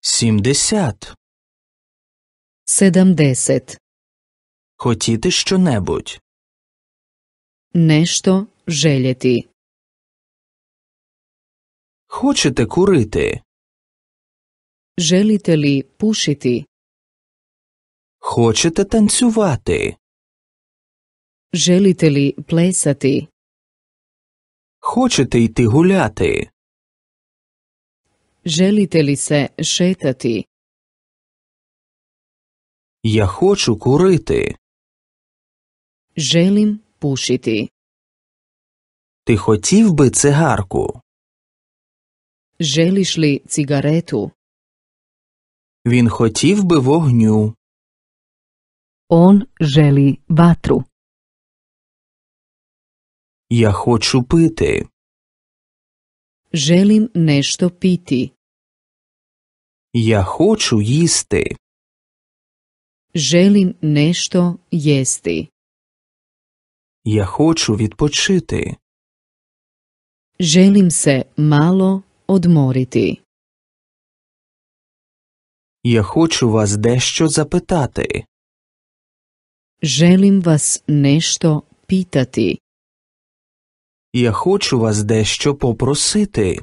Сімдесят. Седамдесет. Хотіти щонебудь. Нещо желіти. Хочете курити? Желіте ли пушити? Хочете танцювати? Желіте лі плесати? Хочете йти гуляти? Želite ли се шетати? Я хочу курити. Želim пушити. Ти хотів би цигарку? Želiš ли цигарету? Він хотів би вогню. Он želi ватру. Я хочу пити. Želim nešto piti. Ja hoću jesti. Želim nešto jesti. Я хочу відпочити. Želim se malo odmoriti. Я хочу вас дещо запитати. Želim vas nešto pitati. Я хочу вас дещо попросити.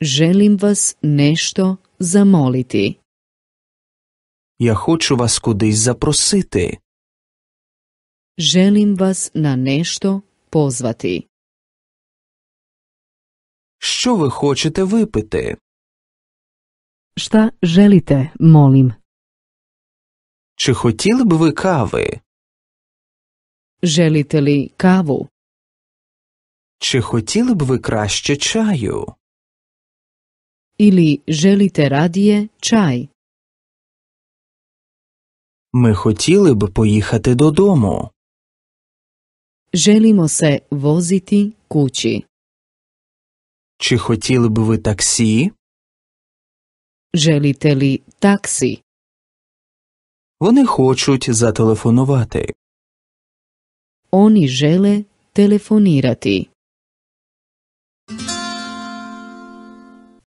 Желім вас нещо замолити. Я хочу вас кудись запросити. Желім вас на нещо позвати. Що ви хочете випити? Шта želite, molim? Чи хотіли б ви кави? Želite ли каву? Чи хотіли б ви краще чаю? Ili Желіте радіє чай? Ми хотіли б поїхати додому. Želimo se voziti kući. Чи хотіли б ви таксі? Желіте li таксі? Вони хочуть зателефонувати. Oni žele telefonirati.